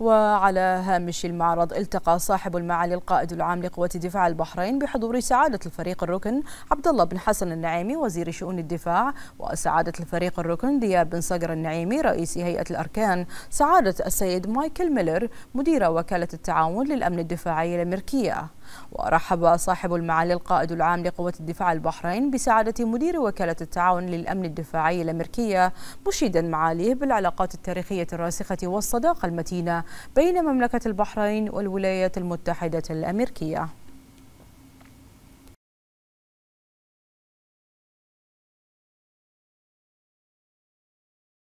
وعلى هامش المعرض التقى صاحب المعالي القائد العام لقوات دفاع البحرين بحضور سعادة الفريق الركن عبد الله بن حسن النعيمي وزير شؤون الدفاع وسعادة الفريق الركن دياب بن صقر النعيمي رئيس هيئة الأركان سعادة السيد مايكل ميلر مدير وكالة التعاون للأمن الدفاعي الأمريكية ورحب صاحب المعالي القائد العام لقوة الدفاع البحرين بسعادة مدير وكالة التعاون للأمن الدفاعي الأمريكية مشيدا معاليه بالعلاقات التاريخية الراسخة والصداقة المتينة بين مملكة البحرين والولايات المتحدة الأمريكية